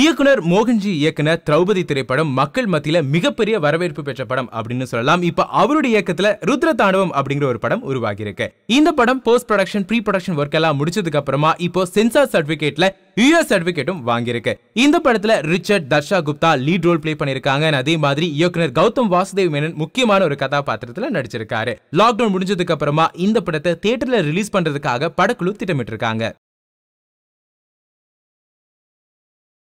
இயக்குனர் மோகன்ஜி இயக்குன திரௌபதி திரைப்படம் மக்கள் மத்தியில மிகப்பெரிய வரவேற்பு பெற்ற படம் அப்படின்னு சொல்லலாம் இப்ப அவருடைய இயக்கத்துல ருத்ர தாண்டவம் அப்படிங்கிற ஒரு படம் உருவாகி இருக்கு இந்த படம் post production pre production work எல்லாம் முடிச்சதுக்கு அப்புறமா இப்போ சென்சார் சர்டிபிகேட்ல யூஎஸ் சர்டிபிகேட்டும் வாங்கியிருக்கு இந்த படத்துல Richard Dharsha Gupta lead role play பண்ணிருக்காங்க அதே மாதிரி இயக்குனர் கௌதம் வாசுதேவ் மேனன் முக்கியமான ஒரு கதாபாத்திரத்துல நடிச்சிருக்காரு லாக்டவுன் முடிஞ்சதுக்கு அப்புறமா இந்த படத்தை தியேட்டர்ல ரிலீஸ் பண்றதுக்காக படக்குழு திட்டமிட்டிருக்காங்க